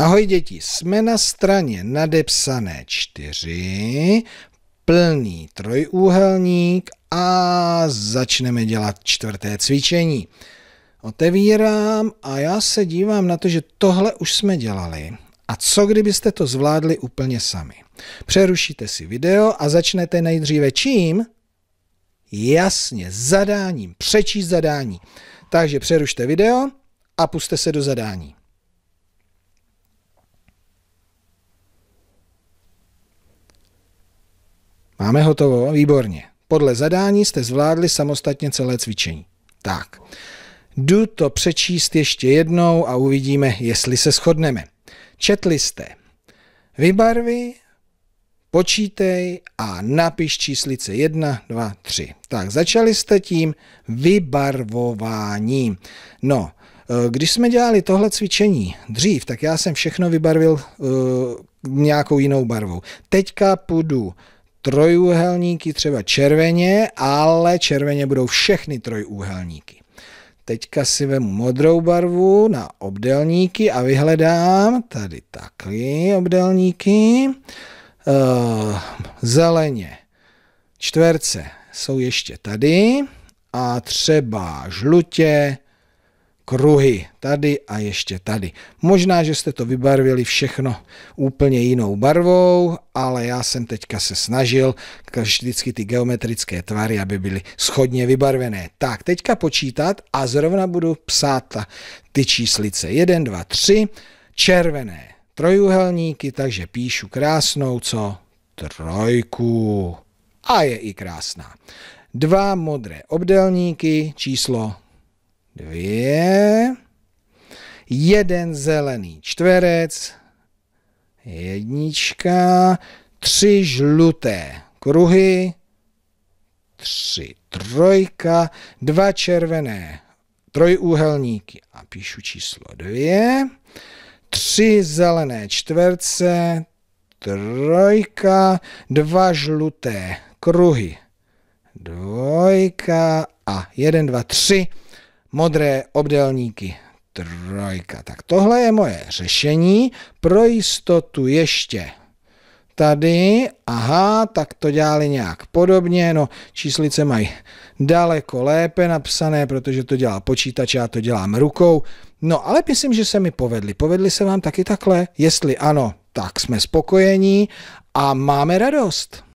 Ahoj děti, jsme na straně nadepsané 4, plný trojúhelník a začneme dělat čtvrté cvičení. Otevírám a já se dívám na to, že tohle už jsme dělali. A co kdybyste to zvládli úplně sami? Přerušíte si video a začnete nejdříve čím? Jasně, zadáním, přečíst zadání. Takže přerušte video a puste se do zadání. Máme hotovo, výborně. Podle zadání jste zvládli samostatně celé cvičení. Tak, jdu to přečíst ještě jednou a uvidíme, jestli se shodneme. Četli jste. Vybarvy, počítej a napiš číslice 1, 2, 3. Tak, začali jste tím vybarvováním. No, e, když jsme dělali tohle cvičení dřív, tak já jsem všechno vybarvil uh, nějakou jinou barvou. Teďka půjdu trojúhelníky třeba červeně, ale červeně budou všechny trojúhelníky. Teďka si vemu modrou barvu na obdelníky a vyhledám tady takhle obdelníky. Uh, zeleně čtverce jsou ještě tady a třeba žlutě kruhy, tady a ještě tady. Možná, že jste to vybarvili všechno úplně jinou barvou, ale já jsem teďka se snažil vždycky ty geometrické tvary, aby byly schodně vybarvené. Tak, teďka počítat a zrovna budu psát ty číslice. 1, 2, 3, červené trojuhelníky, takže píšu krásnou, co? Trojku. A je i krásná. Dva modré obdelníky, číslo dvě, jeden zelený čtverec, jednička, tři žluté kruhy, tři trojka, dva červené trojúhelníky a píšu číslo dvě, tři zelené čtverce, trojka, dva žluté kruhy, dvojka a jeden, dva, tři, modré obdélníky. Trojka. Tak tohle je moje řešení. Pro jistotu ještě tady, aha, tak to dělali nějak podobně, no číslice mají daleko lépe napsané, protože to dělá počítač, já to dělám rukou, no ale myslím, že se mi povedli povedli se vám taky takhle, jestli ano, tak jsme spokojení a máme radost.